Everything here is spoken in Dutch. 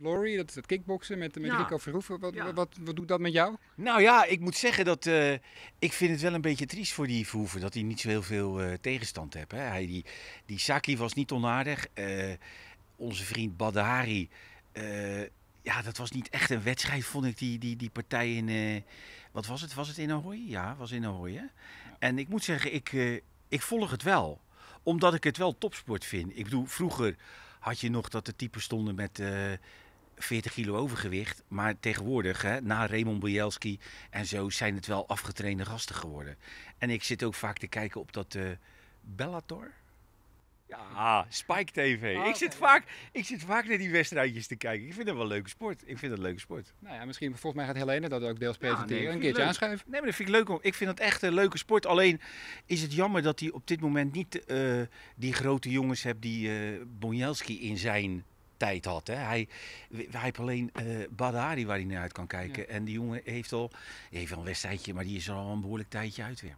Glory, dat is het kickboksen met, de ja. Rico Verhoeven. Wat, wat, wat, doet dat met jou? Nou ja, ik moet zeggen dat eh, ik vind het wel een beetje triest voor die Verhoeven. Dat hij niet zo heel veel eh, tegenstand heeft. Hè. Hij, die, die Saki was niet onaardig. Eh, onze vriend Badahari. ja, dat was niet echt een wedstrijd, vond ik, die, die, die partij in... wat was het? Was het in Ahoy? Ja, was in Ahoy, hè? En ik moet zeggen, ik, ik volg het wel. Omdat ik het wel topsport vind. Ik bedoel, vroeger had je nog dat de typen stonden met 40 kilo overgewicht. Maar tegenwoordig, hè, na Raymond Bojelski en zo, zijn het wel afgetrainde gasten geworden. En ik zit ook vaak te kijken op dat uh, Bellator. Ja, Spike TV. Ah, ik, zit vaak, ik zit vaak naar die wedstrijdjes te kijken. Ik vind dat wel een leuke sport. Ik vind dat een leuke sport. Nou ja, misschien, volgens mij gaat Helene dat ook deels presenteren. Ja, een keertje aanschuiven. Nee, maar dat vind ik leuk. Om. Ik vind dat echt een leuke sport. Alleen is het jammer dat hij op dit moment niet eh, die grote jongens hebt die uh, Bonjelski in zijn tijd had. Hè. Hij, hij heeft alleen eh, Badari waar hij naar uit kan kijken. En die jongen heeft al, heeft al een wedstrijdje, maar die is er al een behoorlijk tijdje uit weer.